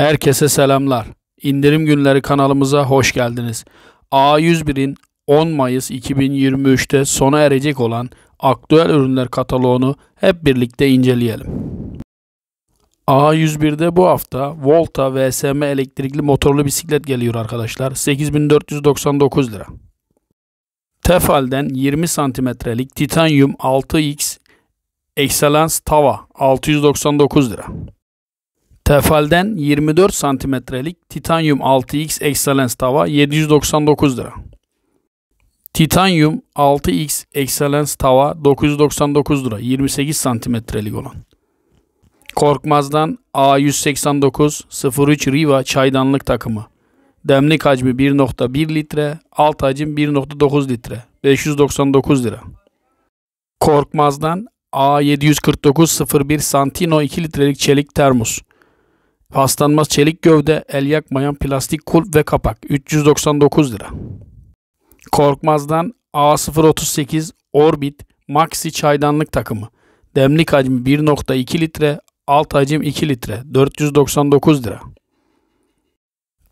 Herkese selamlar. İndirim Günleri kanalımıza hoş geldiniz. A101'in 10 Mayıs 2023'te sona erecek olan aktüel ürünler kataloğunu hep birlikte inceleyelim. A101'de bu hafta Volta VSM elektrikli motorlu bisiklet geliyor arkadaşlar. 8499 lira. Tefal'den 20 santimetrelik titanyum 6X Excellence Tava 699 lira. Tefal'den 24 santimetrelik Titanium 6X Excellence tava 799 lira. Titanium 6X Excellence tava 999 lira 28 santimetrelik olan. Korkmaz'dan A189 03 Riva çaydanlık takımı. Demlik hacmi 1.1 litre, alt hacim 1.9 litre. 599 lira. Korkmaz'dan A749 01 Santino 2 litrelik çelik termos. Paslanmaz çelik gövde, el yakmayan plastik kulp ve kapak 399 lira. Korkmaz'dan A038 Orbit Maxi çaydanlık takımı. Demlik hacmi 1.2 litre, alt hacim 2 litre 499 lira.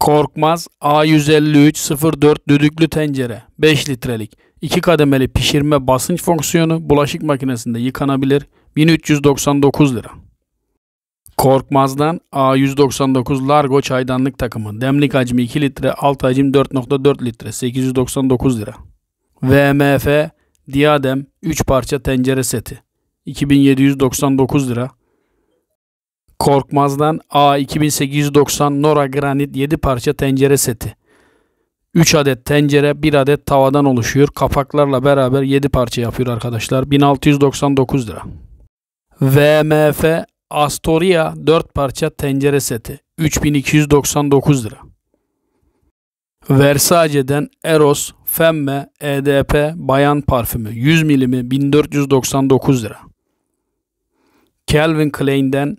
Korkmaz A153 04 düdüklü tencere 5 litrelik 2 kademeli pişirme basınç fonksiyonu bulaşık makinesinde yıkanabilir 1399 lira. Korkmaz'dan A199 Largo çaydanlık takımı. Demlik hacmi 2 litre, alt hacim 4.4 litre. 899 lira. VMF Diadem 3 parça tencere seti. 2799 lira. Korkmaz'dan A2890 Nora Granit 7 parça tencere seti. 3 adet tencere 1 adet tavadan oluşuyor. Kapaklarla beraber 7 parça yapıyor arkadaşlar. 1699 lira. VMF Astoria 4 parça tencere seti 3299 lira. Versace'den Eros Femme EDP bayan parfümü 100 milimi 1499 lira. Calvin Klein'den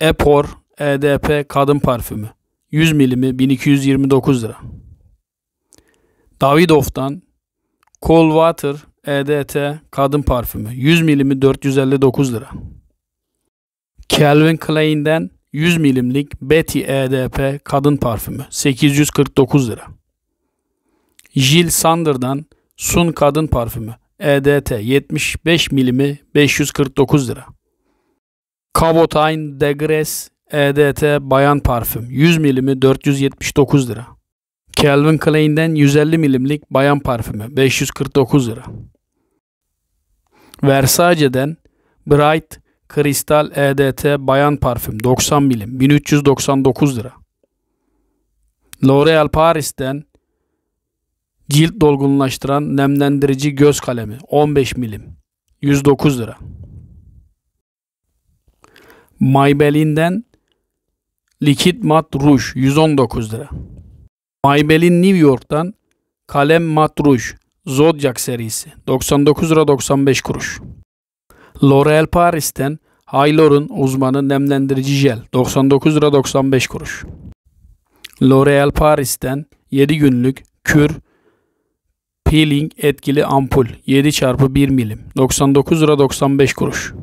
Epor EDP kadın parfümü 100 milimi 1229 lira. Davidoff'tan Coldwater EDT kadın parfümü 100 milimi 459 lira. Calvin Klein'den 100 milimlik Betty EDP kadın parfümü 849 lira. Jill Sander'dan Sun kadın parfümü EDT 75 milimi 549 lira. Cabotine Degres EDT bayan parfüm 100 milimi 479 lira. Calvin Klein'den 150 milimlik bayan parfümü 549 lira. Versace'den Bright Kristal EDT Bayan Parfüm 90 milim 1399 lira. L'Oreal Paris'ten cilt dolgunlaştıran nemlendirici göz kalemi 15 milim 109 lira. Maybelline'den likit mat ruj 119 lira. Maybelline New York'tan kalem mat ruj Zodiac serisi 99 lira 95 kuruş. L'Oreal Paris'ten Haylor'un uzmanı nemlendirici jel 99 lira 95 kuruş. L'Oreal Paris'ten 7 günlük kür peeling etkili ampul 7x1 milim 99 lira 95 kuruş.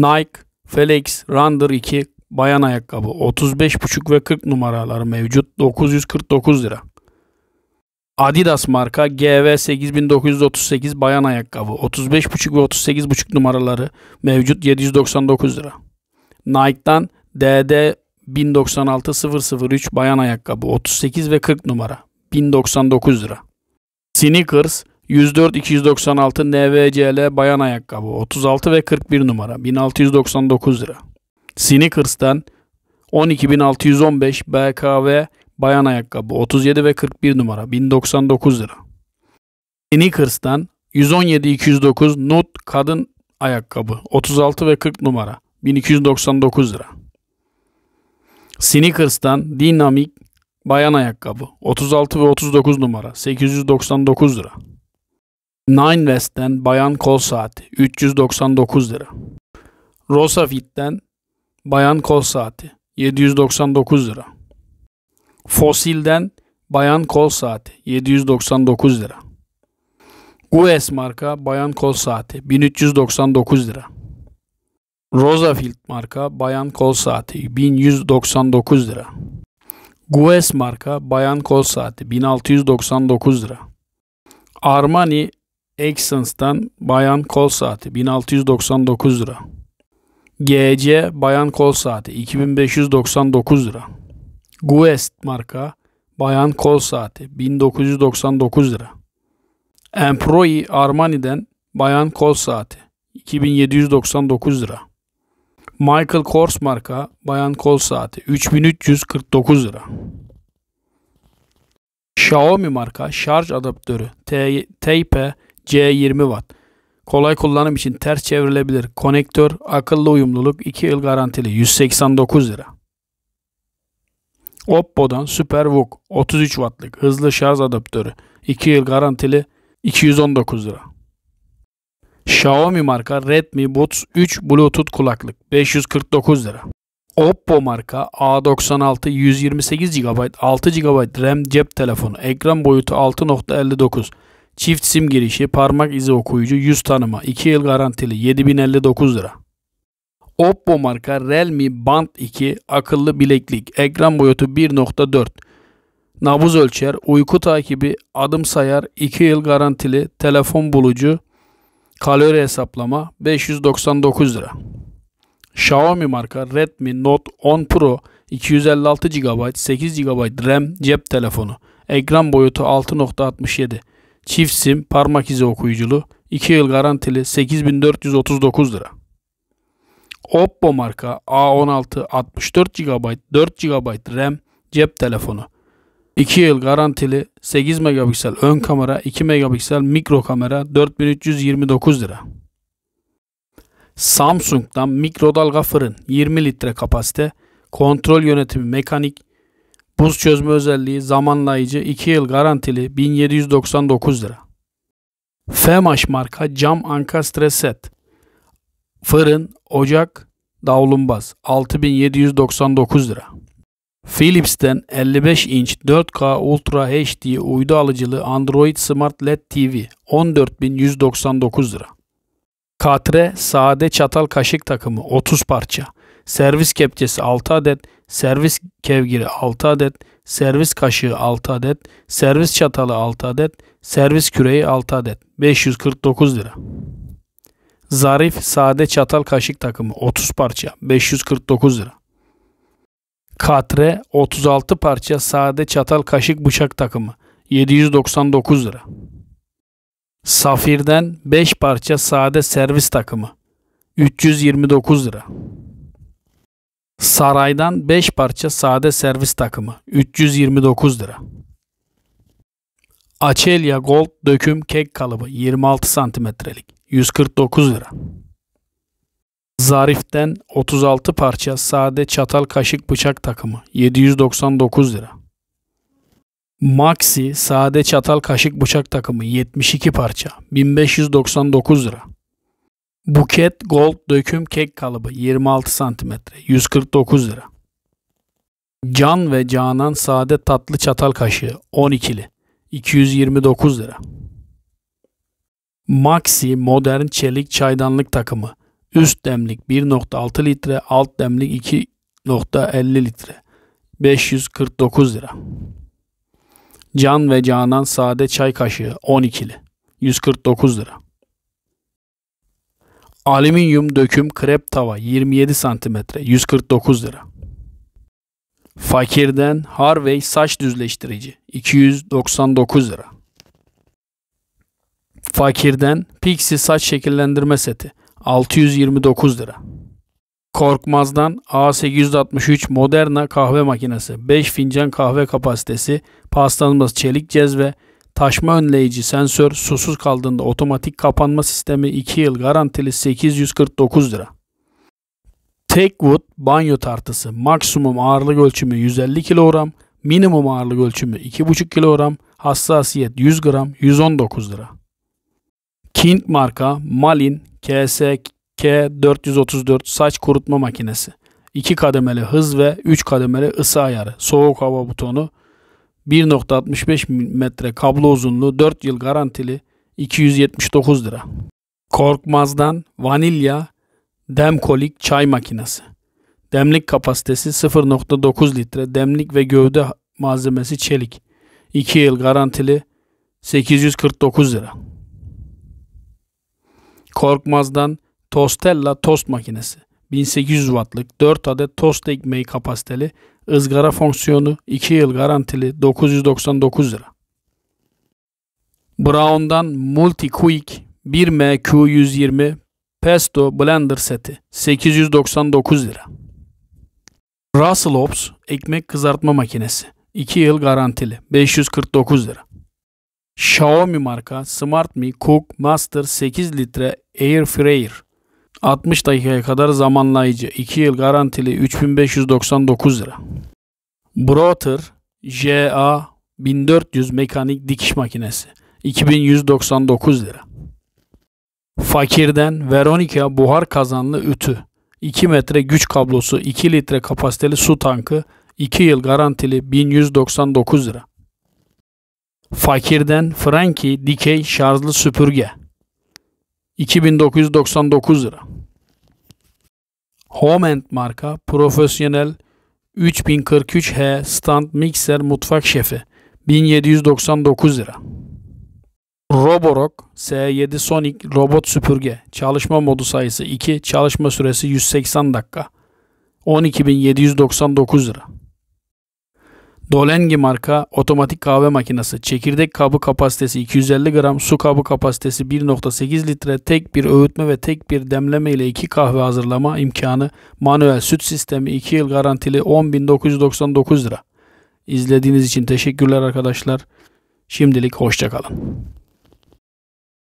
Nike Felix Runner 2 bayan ayakkabı 35,5 ve 40 numaraları mevcut 949 lira. Adidas marka GV 8938 bayan ayakkabı 35,5 ve 38,5 numaraları mevcut 799 lira. Nike'dan DD 196003 bayan ayakkabı 38 ve 40 numara 1099 lira. Sneakers 104 296 NVCL bayan ayakkabı 36 ve 41 numara 1699 lira. Sneakers'tan 12615 BKV Bayan ayakkabı 37 ve 41 numara 1099 lira. Sneakers'tan 117-209 Nut kadın ayakkabı 36 ve 40 numara 1299 lira. Sneakers'tan Dinamik bayan ayakkabı 36 ve 39 numara 899 lira. Nine West'ten bayan kol saati 399 lira. Rosa Fit'ten bayan kol saati 799 lira. Fosil'den bayan kol saati 799 lira. Gues marka bayan kol saati 1399 lira. Rosafield marka bayan kol saati 1199 lira. Gues marka bayan kol saati 1699 lira. Armani Accents'tan bayan kol saati 1699 lira. GC bayan kol saati 2599 lira. Guest marka bayan kol saati 1999 lira. Emproi Armani'den bayan kol saati 2799 lira. Michael Kors marka bayan kol saati 3349 lira. Xiaomi marka şarj adaptörü Type C20 Watt. Kolay kullanım için ters çevrilebilir. Konektör, akıllı uyumluluk, 2 yıl garantili 189 lira. Oppo'dan SuperVOOC 33 wattlık hızlı şarj adaptörü 2 yıl garantili 219 lira. Xiaomi marka Redmi Buds 3 Bluetooth kulaklık 549 lira. Oppo marka A96 128 GB 6 GB RAM cep telefonu ekran boyutu 6.59 çift sim girişi parmak izi okuyucu yüz tanıma 2 yıl garantili 7059 lira. Oppo marka Realme Band 2 akıllı bileklik ekran boyutu 1.4 nabız ölçer, uyku takibi, adım sayar, 2 yıl garantili, telefon bulucu, kalori hesaplama 599 lira. Xiaomi marka Redmi Note 10 Pro 256 GB 8 GB RAM cep telefonu. Ekran boyutu 6.67. Çift sim parmak izi okuyuculu 2 yıl garantili 8439 lira. Oppo marka A16 64 GB 4 GB RAM cep telefonu. 2 yıl garantili 8 megapiksel ön kamera 2 megapiksel mikro kamera 4329 lira. Samsung'dan mikrodalga fırın 20 litre kapasite kontrol yönetimi mekanik buz çözme özelliği zamanlayıcı 2 yıl garantili 1799 lira. Femaş marka cam anka ankastre set Fırın, ocak, davlumbaz 6799 lira. Philips'ten 55 inç 4K Ultra HD uydu alıcılı Android Smart LED TV 14199 lira. Katre sade çatal kaşık takımı 30 parça. Servis kepçesi 6 adet, servis kevgiri 6 adet, servis kaşığı 6 adet, servis çatalı 6 adet, servis küreği 6 adet. 549 lira. Zarif sade çatal kaşık takımı 30 parça 549 lira. Katre 36 parça sade çatal kaşık bıçak takımı 799 lira. Safirden 5 parça sade servis takımı 329 lira. Saraydan 5 parça sade servis takımı 329 lira. Açelya Gold döküm kek kalıbı 26 santimetrelik 149 lira. Zarif'ten 36 parça sade çatal kaşık bıçak takımı 799 lira. Maxi sade çatal kaşık bıçak takımı 72 parça 1599 lira. Buket Gold döküm kek kalıbı 26 cm 149 lira. Can ve Canan sade tatlı çatal kaşığı 12'li 229 lira. Maxi modern çelik çaydanlık takımı. Üst demlik 1.6 litre, alt demlik 2.50 litre. 549 lira. Can ve Canan sade çay kaşığı 12'li. 149 lira. Alüminyum döküm krep tava 27 cm 149 lira. Fakirden Harvey saç düzleştirici 299 lira. Fakirden Pixi saç şekillendirme seti 629 lira. Korkmaz'dan A863 Moderna kahve makinesi 5 fincan kahve kapasitesi, paslanmaz çelik cezve, taşma önleyici sensör, susuz kaldığında otomatik kapanma sistemi 2 yıl garantili 849 lira. Techwood banyo tartısı maksimum ağırlık ölçümü 150 kilogram, minimum ağırlık ölçümü 2,5 kilogram, hassasiyet 100 gram 119 lira. King marka Malin KSK434 saç kurutma makinesi. 2 kademeli hız ve 3 kademeli ısı ayarı, soğuk hava butonu, 1.65 metre kablo uzunluğu, 4 yıl garantili, 279 lira. Korkmaz'dan vanilya demkolik çay makinesi. Demlik kapasitesi 0.9 litre, demlik ve gövde malzemesi çelik. 2 yıl garantili 849 lira. Korkmaz'dan Tostella tost makinesi. 1800 wattlık 4 adet tost ekmeği kapasiteli ızgara fonksiyonu 2 yıl garantili 999 lira. Brown'dan Quick 1MQ120 Pesto Blender seti 899 lira. Russell Ops ekmek kızartma makinesi 2 yıl garantili 549 lira. Xiaomi marka Smart Mi Cook Master 8 litre Air Fryer 60 dakikaya kadar zamanlayıcı 2 yıl garantili 3599 lira. Brother JA 1400 mekanik dikiş makinesi 2199 lira. Fakirden Veronica buhar kazanlı ütü 2 metre güç kablosu 2 litre kapasiteli su tankı 2 yıl garantili 1199 lira. Fakirden Frankie dikey şarjlı süpürge. 2999 lira. Home marka profesyonel 3043H stand mikser mutfak şefi 1799 lira. Roborock S7 Sonic robot süpürge çalışma modu sayısı 2 çalışma süresi 180 dakika 12799 lira. Dolengi marka otomatik kahve makinesi. Çekirdek kabı kapasitesi 250 gram, su kabı kapasitesi 1.8 litre, tek bir öğütme ve tek bir demleme ile iki kahve hazırlama imkanı. Manuel süt sistemi 2 yıl garantili 10.999 lira. İzlediğiniz için teşekkürler arkadaşlar. Şimdilik hoşçakalın.